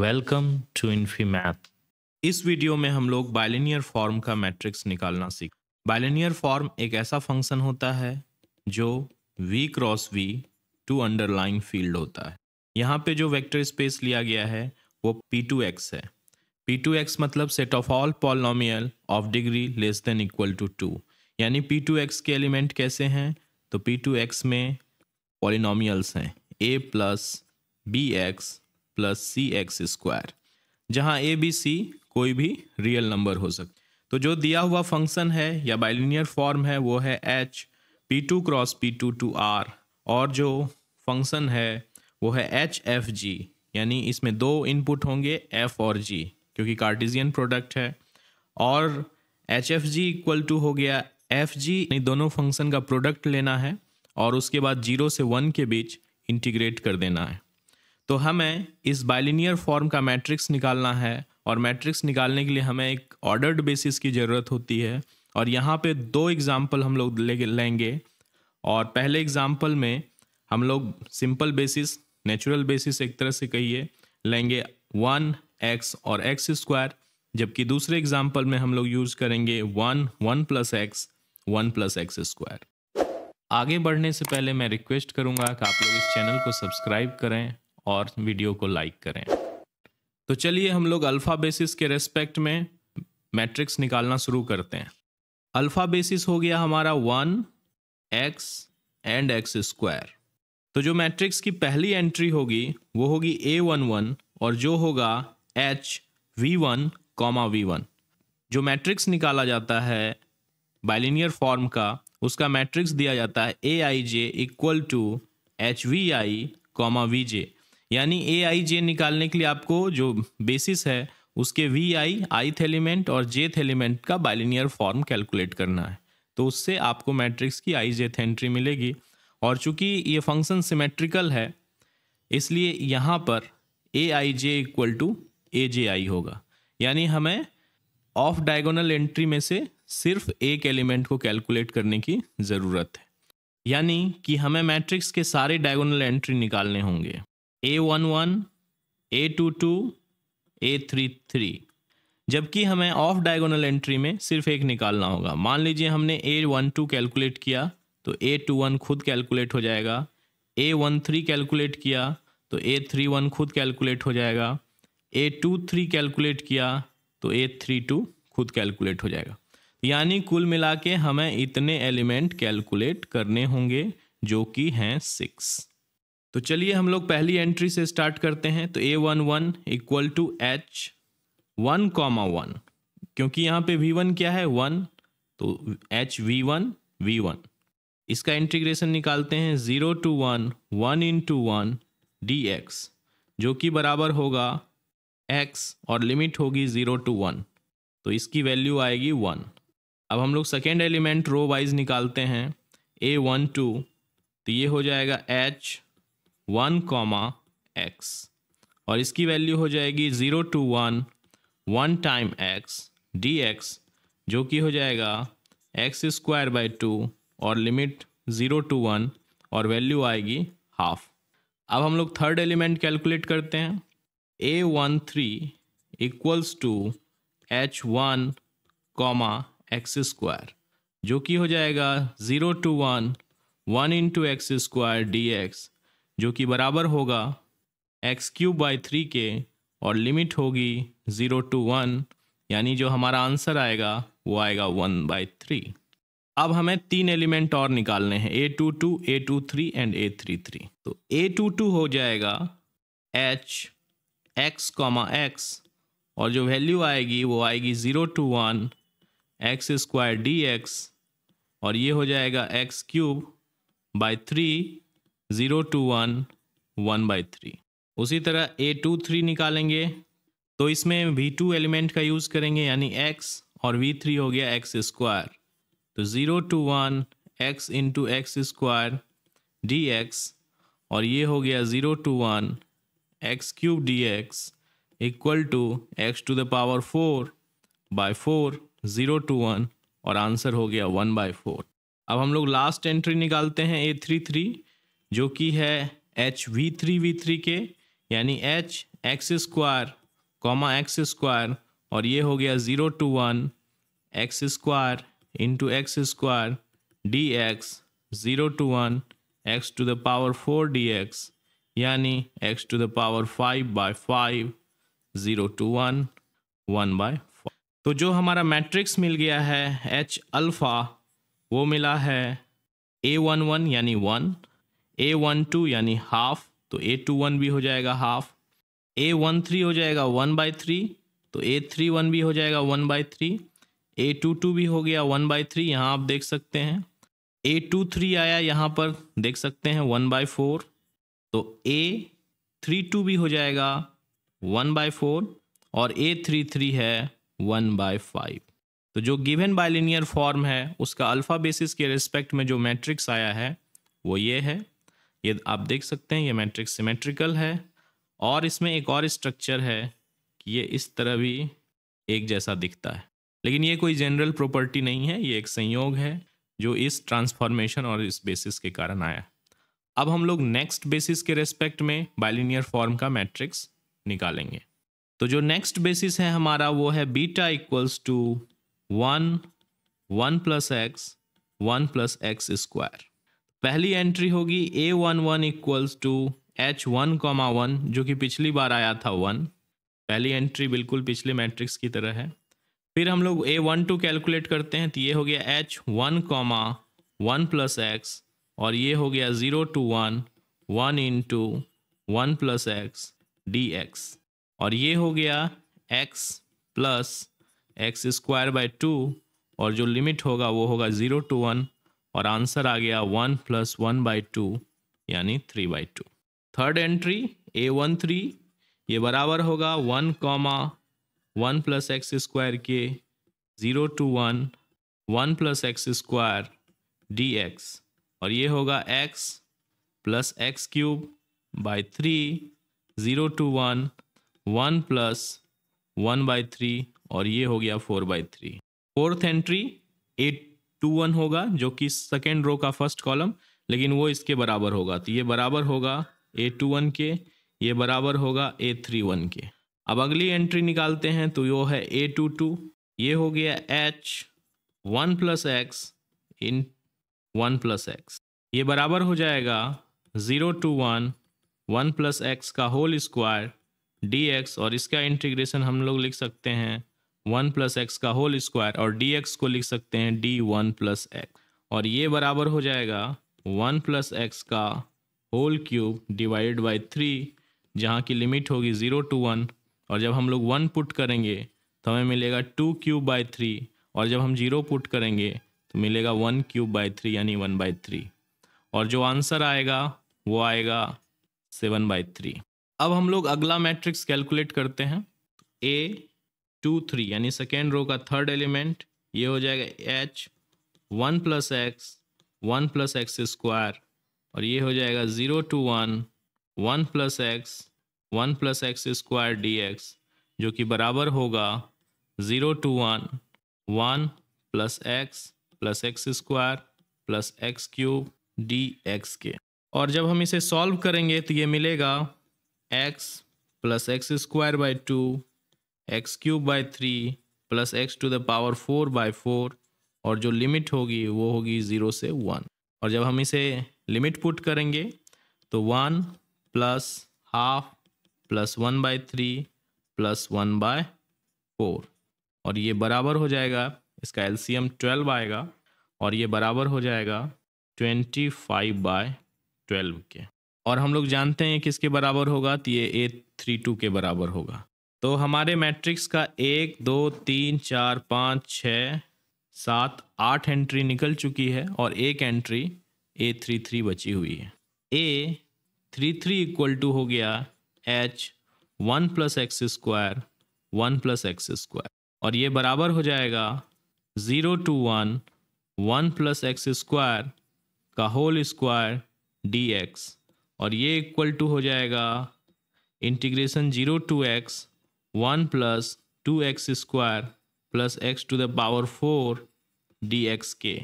welcome to Infi Math इस video में हम लोग बाइलिनियर फॉर्म का मैट्रिक्स निकालना सीख बाइलिनियर फॉर्म एक ऐसा फंक्शन होता है जो v cross v to underlying field होता है यहाँ पे जो वेक्टर स्पेस लिया गया है वो पी टू एक्स है पी टू एक्स मतलब set of all polynomial of degree less than equal to two यानी पी टू एक्स के एलिमेंट कैसे हैं तो पी टू एक्स में पॉलिनोमियल्स हैं A plus B X plus C X square जहाँ ए बी सी कोई भी रियल नंबर हो सकता तो जो दिया हुआ फंक्शन है या बाइलिनियर फॉर्म है वो है H P two cross P two to R और जो फंक्शन है वो है एच एफ जी यानी इसमें दो इनपुट होंगे एफ और जी क्योंकि कार्टिजियन प्रोडक्ट है और H F G equal to हो गया एफ जी दोनों फंक्शन का प्रोडक्ट लेना है और उसके बाद जीरो से वन के बीच इंटीग्रेट कर देना है तो हमें इस बाइलिनियर फॉर्म का मैट्रिक्स निकालना है और मैट्रिक्स निकालने के लिए हमें एक ऑर्डर्ड बेसिस की ज़रूरत होती है और यहाँ पे दो एग्ज़ाम्पल हम लोग ले लेंगे और पहले एग्ज़ाम्पल में हम लोग सिंपल बेसिस नेचुरल बेसिस एक तरह से कहिए लेंगे वन एक्स और एक्स स्क्वायर जबकि दूसरे एग्जाम्पल में हम लोग यूज करेंगे one one plus x one plus x square आगे बढ़ने से पहले मैं रिक्वेस्ट करूंगा कि आप लोग इस चैनल को सब्सक्राइब करें और वीडियो को लाइक करें तो चलिए हम लोग अल्फ़ा बेसिस के रेस्पेक्ट में मैट्रिक्स निकालना शुरू करते हैं अल्फ़ा बेसिस हो गया हमारा one X and X square तो जो मैट्रिक्स की पहली एंट्री होगी वो होगी ए वन वन और जो होगा H V one comma V one जो मैट्रिक्स निकाला जाता है बाइलिनियर फॉर्म का उसका मैट्रिक्स दिया जाता है A I J equal to H V I comma V J यानी ए आई जे निकालने के लिए आपको जो बेसिस है उसके वी आई आई एलिमेंट और जे एलिमेंट का बाइलिनियर फॉर्म कैलकुलेट करना है तो उससे आपको मैट्रिक्स की आई जेथ एंट्री मिलेगी और चूंकि ये फंक्शन सिमेट्रिकल है इसलिए यहाँ पर ए आई जे इक्वल टू ए जे आई होगा यानी हमें ऑफ डायगोनल एंट्री में से सिर्फ एक एलिमेंट को कैलकुलेट करने की ज़रूरत है यानी कि हमें मैट्रिक्स के सारे डायगोनल एंट्री निकालने होंगे A one one A two two A three three जबकि हमें ऑफ डायगोनल एंट्री में सिर्फ एक निकालना होगा मान लीजिए हमने ए वन टू कैलकुलेट किया तो ए टू वन खुद कैलकुलेट हो जाएगा ए वन थ्री कैलकुलेट किया तो ए थ्री वन खुद कैलकुलेट हो जाएगा ए टू थ्री कैलकुलेट किया तो ए थ्री टू खुद कैलकुलेट हो जाएगा यानी कुल मिला के हमें इतने एलिमेंट कैलकुलेट करने होंगे जो कि हैं सिक्स तो चलिए हम लोग पहली एंट्री से स्टार्ट करते हैं तो A one one equal to H one comma one क्योंकि यहाँ पे वी वन क्या है वन तो H V one V one इसका इंटीग्रेशन निकालते हैं zero to one one into one D x जो कि बराबर होगा एक्स और लिमिट होगी ज़ीरो टू वन तो इसकी वैल्यू आएगी वन अब हम लोग सेकेंड एलिमेंट रो वाइज निकालते हैं ए वन टू तो ये हो जाएगा एच वन कॉमा एक्स और इसकी वैल्यू हो जाएगी zero to one one time X D x जो कि हो जाएगा एक्स स्क्वायर बाई टू और लिमिट ज़ीरो टू वन और वैल्यू आएगी हाफ अब हम लोग थर्ड एलिमेंट कैलकुलेट करते हैं A one three equals to H one comma X square जो कि हो जाएगा zero to one one into X square D x जो कि बराबर होगा एक्स क्यूब बाई थ्री के और लिमिट होगी ज़ीरो टू वन यानी जो हमारा आंसर आएगा वो आएगा वन बाई थ्री अब हमें तीन एलिमेंट और निकालने हैं ए two two A two three and A three three तो ए टू टू हो जाएगा एच एक्स कॉमा एक्स और जो वैल्यू आएगी वो आएगी zero to one X square D x और ये हो जाएगा X cube by three zero to one one by three उसी तरह ए टू थ्री निकालेंगे तो इसमें वी टू एलिमेंट का यूज़ करेंगे यानी एक्स और वी थ्री हो गया एक्स स्क्वायर तो zero to one X into X square D x और ये हो गया zero to one X cube D X equal to X to the power four by four zero to one और answer हो गया one by four अब हम लोग लास्ट एंट्री निकालते हैं ए थ्री थ्री जो कि है H V three V three के यानी H X square comma X square और ये हो गया zero to one X square into X square D X zero to one X to the power four D X यानी X to the power five by five zero to one one by तो जो हमारा matrix मिल गया है H alpha वो मिला है A one one यानी वन ए वन टू यानी हाफ तो ए टू वन भी हो जाएगा हाफ ए वन थ्री हो जाएगा वन बाई थ्री तो ए थ्री वन भी हो जाएगा one by three A two two भी हो गया वन बाई थ्री यहाँ आप देख सकते हैं ए टू थ्री आया यहाँ पर देख सकते हैं वन बाई फोर तो ए थ्री टू भी हो जाएगा वन बाई फोर और ए थ्री थ्री है वन बाई फाइव तो जो गिवन बाइलिनियर फॉर्म है उसका अल्फ़ा बेसिस के रिस्पेक्ट में जो मैट्रिक्स आया है वो ये है ये आप देख सकते हैं ये मैट्रिक्स सिमेट्रिकल है और इसमें एक और स्ट्रक्चर है कि ये इस तरह भी एक जैसा दिखता है लेकिन ये कोई जनरल प्रॉपर्टी नहीं है ये एक संयोग है जो इस ट्रांसफॉर्मेशन और इस बेसिस के कारण आया अब हम लोग नेक्स्ट बेसिस के रेस्पेक्ट में बाइलिनियर फॉर्म का मैट्रिक्स निकालेंगे तो जो नेक्स्ट बेसिस है हमारा वो है beta equals to one one plus x one plus x square पहली एंट्री होगी a one one equals to H one comma one जो कि पिछली बार आया था वन पहली एंट्री बिल्कुल पिछले मैट्रिक्स की तरह है फिर हम लोग ए वन टू कैलकुलेट करते हैं तो ये हो गया h one comma one plus x और ये हो गया zero to one one into one plus x D x और ये हो गया x plus x square by two और जो लिमिट होगा वो होगा ज़ीरो टू वन और आंसर आ गया one plus one by two यानी three by two third entry a one three ये बराबर होगा one comma one plus x square के zero to one one plus x square D x और ये होगा x plus x cube by three zero to one one plus one by three और ये हो गया four by three fourth entry a two one होगा जो कि सेकेंड रो का फर्स्ट कॉलम लेकिन वो इसके बराबर होगा तो ये बराबर होगा ए टू वन के ये बराबर होगा ए थ्री वन के अब अगली एंट्री निकालते हैं तो यो है ए टू टू ये हो गया एच वन प्लस एक्स इन वन प्लस एक्स ये बराबर हो जाएगा zero to one one plus x का होल स्क्वायर डी एक्स और इसका इंटीग्रेशन हम लोग लिख सकते हैं वन प्लस एक्स का होल स्क्वायर और डी एक्स को लिख सकते हैं डी वन प्लस एक्स और ये बराबर हो जाएगा वन प्लस एक्स का whole cube divided by three जहाँ की लिमिट होगी ज़ीरो टू वन और जब हम लोग वन पुट करेंगे तो हमें मिलेगा टू क्यूब बाई थ्री और जब हम जीरो पुट करेंगे तो मिलेगा वन क्यूब बाई थ्री यानी वन बाई थ्री और जो आंसर आएगा वो आएगा सेवन बाई थ्री अब हम लोग अगला मैट्रिक्स कैलकुलेट करते हैं ए टू थ्री यानी सेकेंड रो का थर्ड एलिमेंट ये हो जाएगा h one plus x one plus x square और ये हो जाएगा zero to one one plus x one plus x square D x जो कि बराबर होगा zero to one one plus x plus x square plus x cube D x के और जब हम इसे सॉल्व करेंगे तो ये मिलेगा x plus x square by two x cube by three plus x to the power four by four और जो लिमिट होगी वो होगी ज़ीरो से वन और जब हम इसे लिमिट पुट करेंगे तो one plus half plus one by three plus one by four और ये बराबर हो जाएगा इसका एलसीएम ट्वेल्व आएगा और ये बराबर हो जाएगा ट्वेंटी फाइव बाय ट्वेल्व के और हम लोग जानते हैं किसके बराबर होगा तो ये ए थ्री टू के बराबर होगा तो हमारे मैट्रिक्स का एक दो तीन चार पाँच छ सात आठ एंट्री निकल चुकी है और एक एंट्री ए थ्री थ्री बची हुई है a three three equal to हो गया h one plus x square one plus x square और ये बराबर हो जाएगा zero to one one plus x square का होल स्क्वायर डी एक्स और ये इक्वल टू हो जाएगा integration zero to x one plus two x square plus x to the power four D x के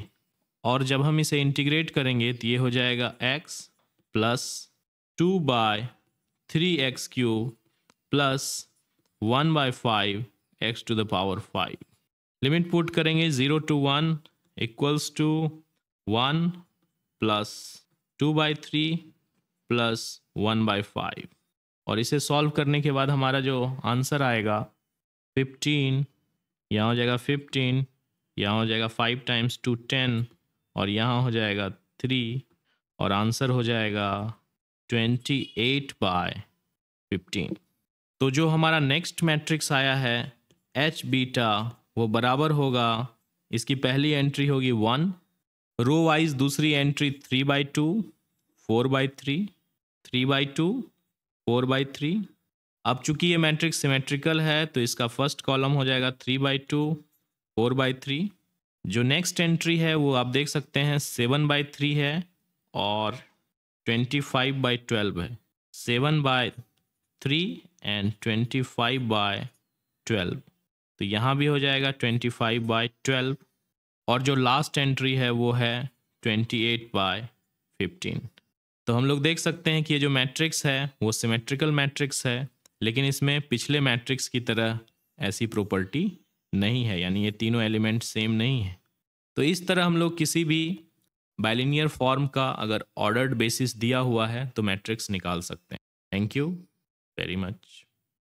और जब हम इसे इंटीग्रेट करेंगे तो ये हो जाएगा x plus two by three x cube plus one by five x to the power five limit put करेंगे zero to one equals to one plus two by three plus one by five और इसे solve करने के बाद हमारा जो answer आएगा fifteen यहाँ हो जाएगा फिफ्टीन यहाँ हो जाएगा फाइव टाइम्स टू टेन और यहाँ हो जाएगा थ्री और आंसर हो जाएगा ट्वेंटी एट बाय फिफ्टीन तो जो हमारा नेक्स्ट मैट्रिक्स आया है एच बीटा वो बराबर होगा इसकी पहली एंट्री होगी वन रो वाइज दूसरी entry three by two four by three three by two four by three अब चूंकि ये मैट्रिक्स सिमेट्रिकल है तो इसका फर्स्ट कॉलम हो जाएगा three by two four by three जो नेक्स्ट एंट्री है वो आप देख सकते हैं सेवन बाई थ्री है और ट्वेंटी फाइव बाई ट्वेल्व है seven by three and twenty five by twelve तो यहाँ भी हो जाएगा ट्वेंटी फाइव बाई ट्वेल्व और जो लास्ट एंट्री है वो है ट्वेंटी एट बाय फिफ्टीन तो हम लोग देख सकते हैं कि ये जो मैट्रिक्स है वो सिमेट्रिकल मैट्रिक्स है लेकिन इसमें पिछले मैट्रिक्स की तरह ऐसी प्रॉपर्टी नहीं है यानी ये तीनों एलिमेंट सेम नहीं है तो इस तरह हम लोग किसी भी बाइलिनियर फॉर्म का अगर ऑर्डर्ड बेसिस दिया हुआ है तो मैट्रिक्स निकाल सकते हैं थैंक यू वेरी मच